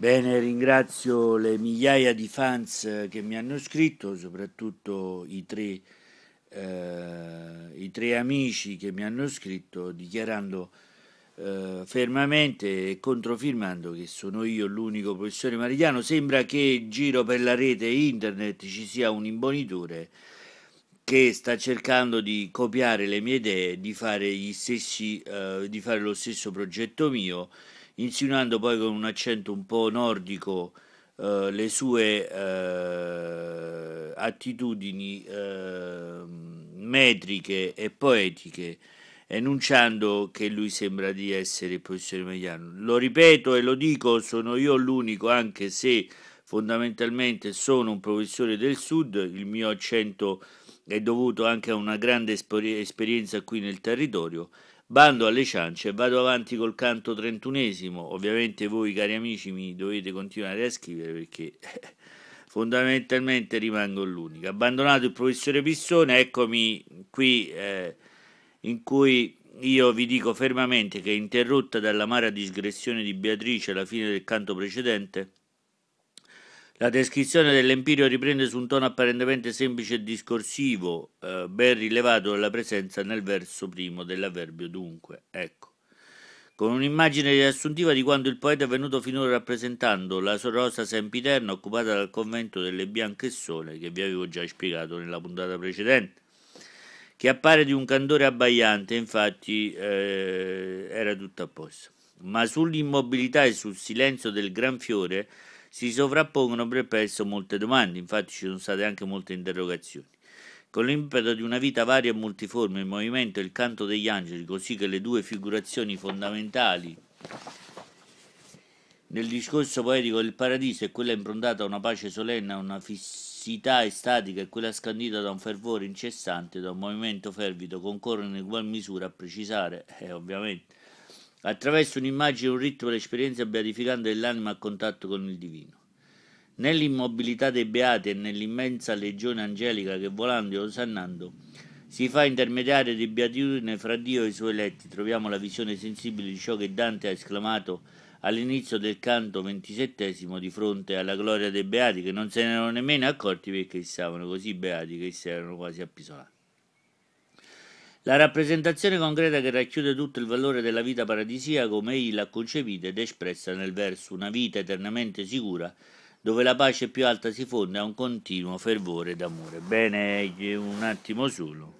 Bene, ringrazio le migliaia di fans che mi hanno scritto, soprattutto i tre, eh, i tre amici che mi hanno scritto dichiarando eh, fermamente e controfirmando che sono io l'unico professore marigliano. Sembra che giro per la rete internet ci sia un imbonitore che sta cercando di copiare le mie idee, di fare, stessi, eh, di fare lo stesso progetto mio insinuando poi con un accento un po' nordico eh, le sue eh, attitudini eh, metriche e poetiche, enunciando che lui sembra di essere il professore Magliano. Lo ripeto e lo dico, sono io l'unico, anche se fondamentalmente sono un professore del sud, il mio accento è dovuto anche a una grande esperienza qui nel territorio Bando alle ciance, vado avanti col canto trentunesimo. Ovviamente voi, cari amici, mi dovete continuare a scrivere perché fondamentalmente rimango l'unico. Abbandonato il professore Pissone, eccomi qui eh, in cui io vi dico fermamente che interrotta dall'amara digressione di Beatrice alla fine del canto precedente, la descrizione dell'Empirio riprende su un tono apparentemente semplice e discorsivo, eh, ben rilevato dalla presenza nel verso primo dell'avverbio dunque. Ecco. Con un'immagine riassuntiva di quanto il poeta è venuto finora rappresentando la sorosa sempiterna occupata dal convento delle Bianche Sole, che vi avevo già spiegato nella puntata precedente, che appare di un candore abbaiante, infatti eh, era tutto apposta. Ma sull'immobilità e sul silenzio del gran fiore si sovrappongono per perplesso molte domande, infatti ci sono state anche molte interrogazioni. Con l'impeto di una vita varia e multiforme, il movimento e il canto degli angeli, così che le due figurazioni fondamentali nel discorso poetico del paradiso è quella improntata a una pace solenne, a una fissità estatica e quella scandita da un fervore incessante, da un movimento fervido, concorrono in ugual misura a precisare, eh, ovviamente, attraverso un'immagine e un ritmo l'esperienza beatificante dell'anima a contatto con il divino. Nell'immobilità dei beati e nell'immensa legione angelica che volando e osannando si fa intermediare di beatitudine fra Dio e i suoi eletti, troviamo la visione sensibile di ciò che Dante ha esclamato all'inizio del canto ventisettesimo di fronte alla gloria dei beati che non se ne erano nemmeno accorti perché stavano così beati che si erano quasi appisolati. La rappresentazione concreta che racchiude tutto il valore della vita paradisia come egli la concepita ed espressa nel verso una vita eternamente sicura dove la pace più alta si fonde a un continuo fervore d'amore. Bene, eh, un attimo solo.